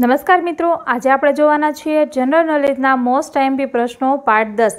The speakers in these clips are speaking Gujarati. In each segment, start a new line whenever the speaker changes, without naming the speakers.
નમસ્કાર મિત્રો આજે આપણે જોવાના છીએ જનરલ નોલેજના મોસ્ટ ટાઈમપી પ્રશ્નો પાર્ટ દસ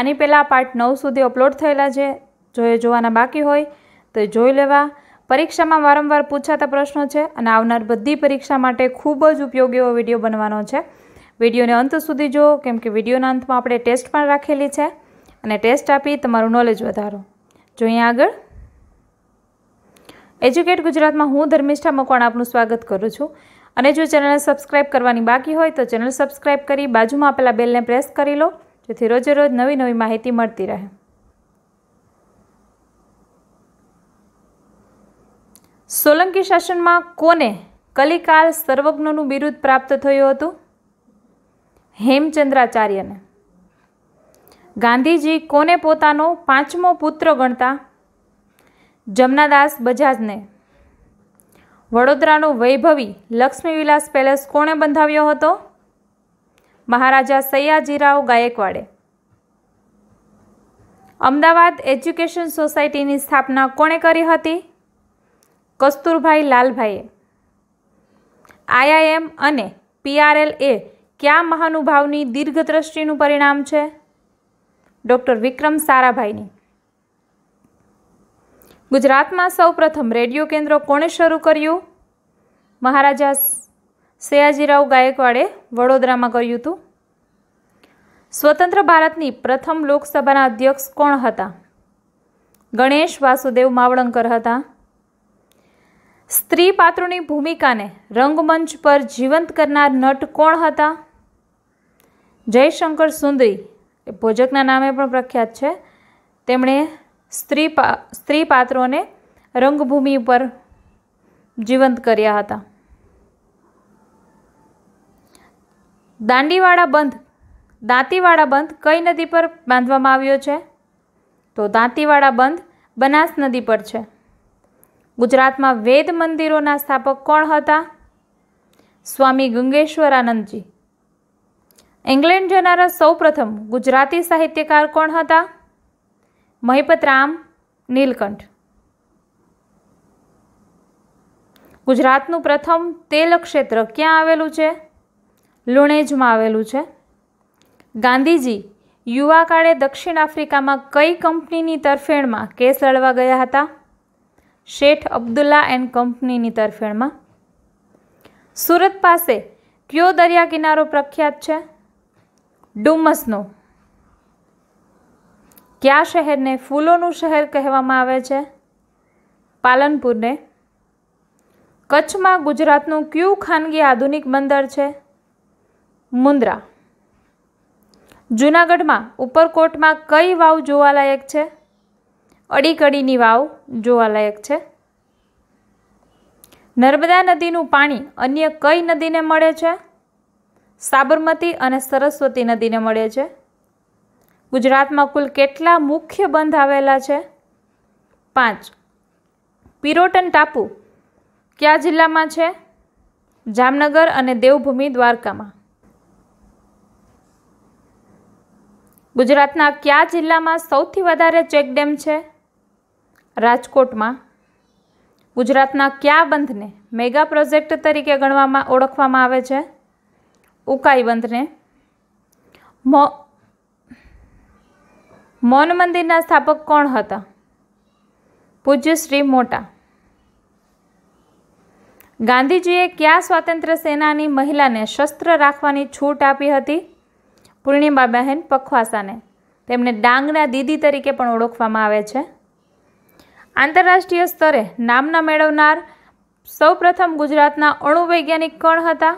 આની પહેલાં પાર્ટ નવ સુધી અપલોડ થયેલા છે જો એ જોવાના બાકી હોય તો એ જોઈ લેવા પરીક્ષામાં વારંવાર પૂછાતા પ્રશ્નો છે અને આવનાર બધી પરીક્ષા માટે ખૂબ જ ઉપયોગી એવો વિડીયો બનવાનો છે વિડીયોને અંત સુધી જુઓ કેમ કે વિડીયોના અંતમાં આપણે ટેસ્ટ પણ રાખેલી છે અને ટેસ્ટ આપી તમારું નોલેજ વધારો જોઈએ આગળ એજ્યુકેટ ગુજરાતમાં હું ધર્મિષ્ઠા મકવાણ આપનું સ્વાગત કરું છું અને જો ચેનલને સબસ્ક્રાઈબ કરવાની બાકી હોય તો ચેનલ સબસ્ક્રાઈબ કરી બાજુમાં આપેલા બેલને પ્રેસ કરી લો જેથી રોજે રોજ નવી નવી માહિતી મળતી રહે સોલંકી શાસનમાં કોને કલિકાલ સર્વજ્ઞનું બિરુદ પ્રાપ્ત થયું હતું હેમચંદ્રાચાર્યને ગાંધીજી કોને પોતાનો પાંચમો પુત્ર ગણતા જમનાદાસ બજાજને વડોદરાનો વૈભવી લક્ષ્મીવિલાસ પેલેસ કોણે બંધાવ્યો હતો મહારાજા સયાજીરાવ ગાયકવાડે અમદાવાદ એજ્યુકેશન સોસાયટીની સ્થાપના કોણે કરી હતી કસ્તુરભાઈ લાલભાઈએ આઈઆઈએમ અને પીઆરએલ એ કયા મહાનુભાવની દીર્ઘદ્રષ્ટિનું પરિણામ છે ડૉક્ટર વિક્રમ સારાભાઈની ગુજરાતમાં સૌપ્રથમ રેડિયો કેન્દ્ર કોણે શરૂ કર્યું મહારાજા સયાજીરાવ ગાયકવાડે વડોદરામાં કર્યું હતું સ્વતંત્ર ભારતની પ્રથમ લોકસભાના અધ્યક્ષ કોણ હતા ગણેશ વાસુદેવ માવળંકર હતા સ્ત્રી પાત્રોની ભૂમિકાને રંગમંચ પર જીવંત કરનાર નટ કોણ હતા જયશંકર સુંદરી એ ભોજકના નામે પણ પ્રખ્યાત છે તેમણે સ્ત્રી સ્ત્રી પાત્રોને રંગભૂમિ ઉપર જીવંત કર્યા હતા દાંડીવાળા બંધ દાંતીવાળા બંધ કઈ નદી પર બાંધવામાં આવ્યો છે તો દાંતીવાળા બંધ બનાસ નદી પર છે ગુજરાતમાં વેદ મંદિરોના સ્થાપક કોણ હતા સ્વામી ગંગેશ્વરાનંદજી ઇંગ્લેન્ડ જનારા સૌપ્રથમ ગુજરાતી સાહિત્યકાર કોણ હતા મહિપતરામ નીલકંઠ ગુજરાતનું પ્રથમ તેલ ક્ષેત્ર ક્યાં આવેલું છે લુણેજમાં આવેલું છે ગાંધીજી યુવા કાળે દક્ષિણ આફ્રિકામાં કઈ કંપનીની તરફેણમાં કેસ લડવા ગયા હતા શેઠ અબ્દુલ્લા એન્ડ કંપનીની તરફેણમાં સુરત પાસે કયો દરિયા કિનારો પ્રખ્યાત છે ડુમસનો કયા શહેરને ફૂલોનું શહેર કહેવામાં આવે છે પાલનપુરને કચ્છમાં ગુજરાતનું ક્યુ ખાનગી આધુનિક બંદર છે મુંદ્રા જૂનાગઢમાં ઉપરકોટમાં કઈ વાવ જોવાલાયક છે અડીકડીની વાવ જોવાલાયક છે નર્મદા નદીનું પાણી અન્ય કઈ નદીને મળે છે સાબરમતી અને સરસ્વતી નદીને મળે છે ગુજરાતમાં કુલ કેટલા મુખ્ય બંધ આવેલા છે પાંચ પિરોટન ટાપુ કયા જિલ્લામાં છે જામનગર અને દેવભૂમિ દ્વારકામાં ગુજરાતના કયા જિલ્લામાં સૌથી વધારે ચેકડેમ છે રાજકોટમાં ગુજરાતના કયા બંધને મેગા પ્રોજેક્ટ તરીકે ગણવામાં ઓળખવામાં આવે છે ઉકાઈ બંધને મૌન મંદિરના સ્થાપક કોણ હતા પૂજ્ય શ્રી મોટા ગાંધીજીએ કયા સ્વાતંત્ર્ય સેનાની મહિલાને શસ્ત્ર રાખવાની છૂટ આપી હતી પૂર્ણિમાબહેન પખવાસાને તેમને ડાંગના દીદી તરીકે પણ ઓળખવામાં આવે છે આંતરરાષ્ટ્રીય સ્તરે નામના મેળવનાર સૌપ્રથમ ગુજરાતના અણુવૈજ્ઞાનિક કોણ હતા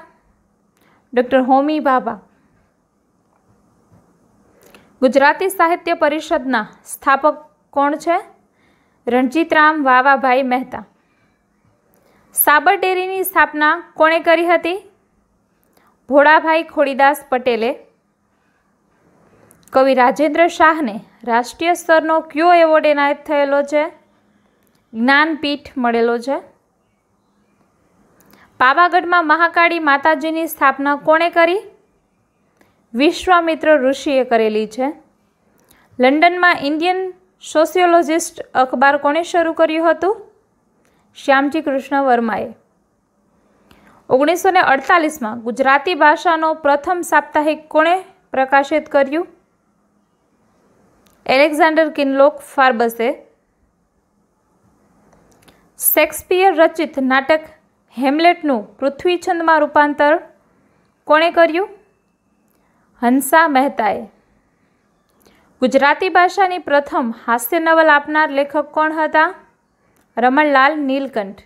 ડૉક્ટર હોમી ભાભા ગુજરાતી સાહિત્ય પરિષદના સ્થાપક કોણ છે રણજીતરામ વાવાભાઈ મહેતા સાબર ડેરીની સ્થાપના કોણે કરી હતી ભોળાભાઈ ખોડીદાસ પટેલે કવિ રાજેન્દ્ર શાહને રાષ્ટ્રીય સ્તરનો કયો એવોર્ડ એનાયત થયેલો છે જ્ઞાનપીઠ મળેલો છે પાવાગઢમાં મહાકાળી માતાજીની સ્થાપના કોણે કરી વિશ્વામિત્ર ઋષિએ કરેલી છે લંડનમાં ઇન્ડિયન સોશિયોલોજિસ્ટ અખબાર કોણે શરૂ કર્યું હતું શ્યામજી કૃષ્ણ વર્માએ ઓગણીસો ને અડતાલીસમાં ગુજરાતી ભાષાનો પ્રથમ સાપ્તાહિક કોણે પ્રકાશિત કર્યું એલેક્ઝાન્ડર કિનલોક ફાર્બસે શેક્સપિયર રચિત નાટક હેમલેટનું પૃથ્વીછંદમાં રૂપાંતર કોણે કર્યું હંસા મહેતાએ ગુજરાતી ભાષાની પ્રથમ હાસ્ય નવલ આપનાર લેખક કોણ હતા રમણલાલ નીલકંઠ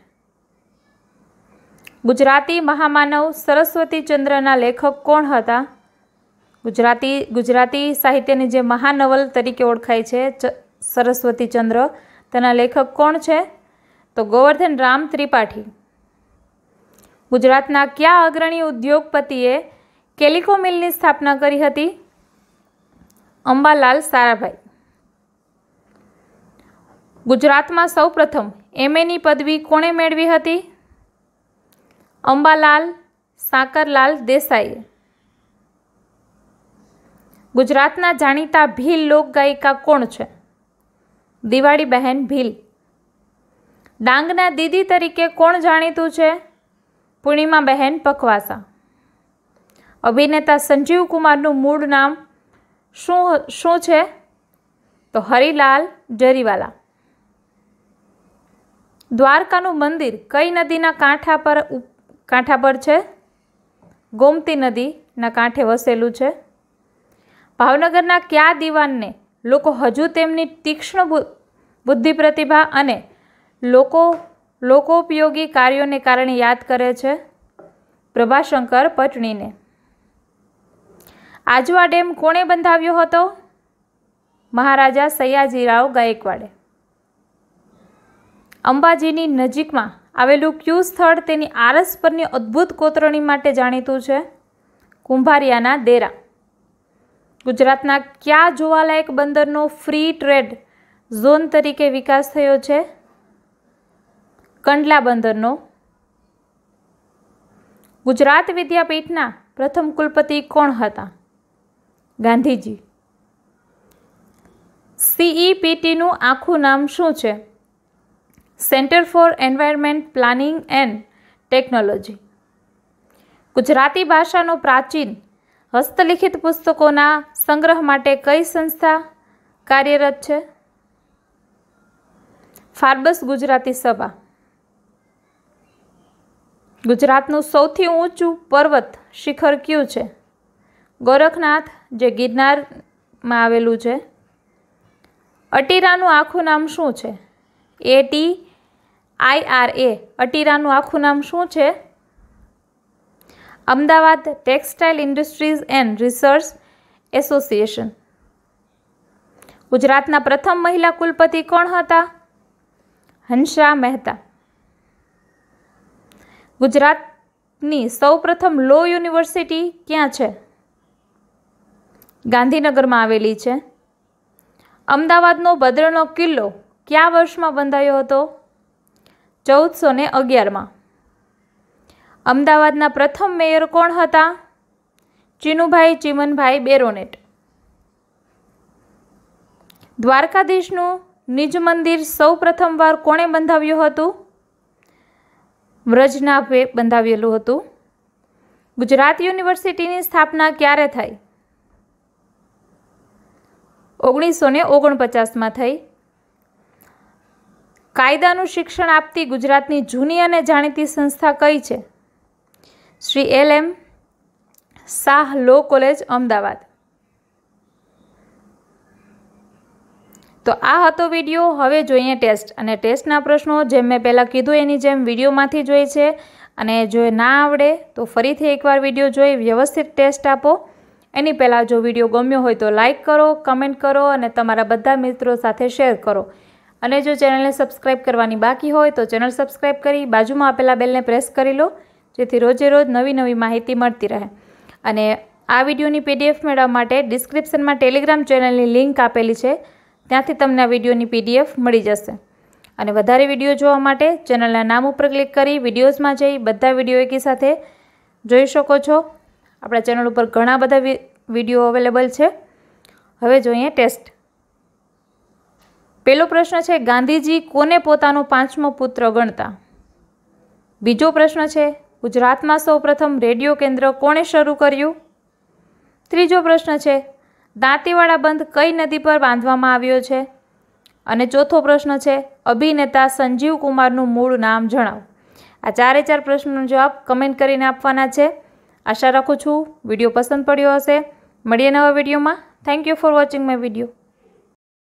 ગુજરાતી મહામાનવ સરસ્વતીચંદ્રના લેખક કોણ હતા ગુજરાતી ગુજરાતી સાહિત્યની જે મહાનવલ તરીકે ઓળખાય છે સરસ્વતીચંદ્ર તેના લેખક કોણ છે તો ગોવર્ધન રામ ત્રિપાઠી ગુજરાતના કયા અગ્રણી ઉદ્યોગપતિએ કેલિકો મિલની સ્થાપના કરી હતી અંબાલાલ સારાભાઈ ગુજરાતમાં સૌપ્રથમ એમએની પદવી કોણે મેળવી હતી અંબાલાલ સાકરલાલ દેસાઈએ ગુજરાતના જાણીતા ભીલ લોકગાયિકા કોણ છે દિવાળી બહેન ભીલ ડાંગના દીદી તરીકે કોણ જાણીતું છે બહેન પખવાસા અભિનેતા સંજીવ કુમારનું મૂળ નામ શું શું છે તો હરિલાલ જરીવાલા દ્વારકાનું મંદિર કઈ નદીના કાંઠા પર કાંઠા પર છે ગોમતી નદીના કાંઠે વસેલું છે ભાવનગરના કયા દીવાનને લોકો હજુ તેમની તીક્ષ્ણ બુદ્ધિ પ્રતિભા અને લોકો લોકોપયોગી કાર્યોને કારણે યાદ કરે છે પ્રભાશંકર પટણીને આજવા ડેમ કોણે બંધાવ્યો હતો મહારાજા સયાજીરાવ ગાયકવાડે અંબાજીની નજીકમાં આવેલું ક્યુ સ્થળ તેની આરસ પરની અદ્ભુત કોતરણી માટે જાણીતું છે કુંભારિયાના દેરા ગુજરાતના ક્યાં જોવાલાયક બંદરનો ફ્રી ટ્રેડ ઝોન તરીકે વિકાસ થયો છે કંડલા બંદરનો ગુજરાત વિદ્યાપીઠના પ્રથમ કુલપતિ કોણ હતા ગાંધીજી સીઈપીટીનું e આખું નામ શું છે centre for environment planning and technology Gujarati ભાષાનો પ્રાચીન હસ્તલિખિત પુસ્તકોના સંગ્રહ માટે કઈ સંસ્થા કાર્યરત છે ફાર્બસ ગુજરાતી સભા ગુજરાતનું સૌથી ઊંચું પર્વત શિખર ક્યું છે ગોરખનાથ જે ગિરનારમાં આવેલું છે અટીરાનું આખું નામ શું છે એ ટી આઈ આર એ અટીરાનું આખું નામ શું છે Ahmedabad textile industries and research association ગુજરાતના પ્રથમ મહિલા કુલપતિ કોણ હતા હંસા મહેતા ગુજરાતની સૌપ્રથમ લો યુનિવર્સિટી ક્યાં છે ગાંધીનગરમાં આવેલી છે અમદાવાદનો ભદ્રનો કિલ્લો કયા વર્ષમાં બંધાયો હતો ચૌદસો ને અગિયારમાં અમદાવાદના પ્રથમ મેયર કોણ હતા ચીનુભાઈ ચિમનભાઈ બેરોનેટ દ્વારકાધીશનું નિજ મંદિર સૌ પ્રથમવાર કોણે બંધાવ્યું હતું વ્રજનાભે બંધાવેલું હતું ગુજરાત યુનિવર્સિટીની સ્થાપના ક્યારે થઈ ઓગણીસો ને ઓગણપચાસમાં થઈ કાયદાનું શિક્ષણ આપતી ગુજરાતની જૂની અને જાણીતી સંસ્થા કઈ છે Shri L M Shah law college Ahmedabad તો આ હતો વિડીયો હવે જોઈએ ટેસ્ટ અને ટેસ્ટના પ્રશ્નો જેમ મેં પહેલાં કીધું એની જેમ વિડીયોમાંથી જોઈ છે અને જો ના આવડે તો ફરીથી એકવાર વિડીયો જોઈ વ્યવસ્થિત ટેસ્ટ આપો એની પહેલાં જો વિડીયો ગમ્યો હોય તો લાઇક કરો કમેન્ટ કરો અને તમારા બધા મિત્રો સાથે શેર કરો અને જો ચેનલને સબસ્ક્રાઇબ કરવાની બાકી હોય તો ચેનલ સબસ્ક્રાઈબ કરી બાજુમાં આપેલા બેલને પ્રેસ કરી લો જેથી રોજે રોજ નવી નવી માહિતી મળતી રહે અને આ વિડીયોની પીડીએફ મેળવવા માટે ડિસ્ક્રિપ્શનમાં ટેલિગ્રામ ચેનલની લિંક આપેલી છે ત્યાંથી તમને આ વિડીયોની પીડીએફ મળી જશે અને વધારે વિડીયો જોવા માટે ચેનલના નામ ઉપર ક્લિક કરી વિડીયોઝમાં જઈ બધા વિડીયો એકી સાથે જોઈ શકો છો આપણા ચેનલ ઉપર ઘણા બધા વિડીયો અવેલેબલ છે હવે જોઈએ ટેસ્ટ પહેલો પ્રશ્ન છે ગાંધીજી કોને પોતાનો પાંચમો પુત્ર ગણતા બીજો પ્રશ્ન છે ગુજરાતમાં સૌપ્રથમ રેડિયો કેન્દ્ર કોણે શરૂ કર્યું ત્રીજો પ્રશ્ન છે દાંતીવાડા બંધ કઈ નદી પર બાંધવામાં આવ્યો છે અને ચોથો પ્રશ્ન છે અભિનેતા સંજીવ કુમારનું મૂળ નામ જણાવો આ ચારે ચાર પ્રશ્નોનો જવાબ કમેન્ટ કરીને આપવાના છે આશા રાખું છું વિડીયો પસંદ પડ્યો હશે મળીએ નવા વિડીયોમાં thank you for watching my video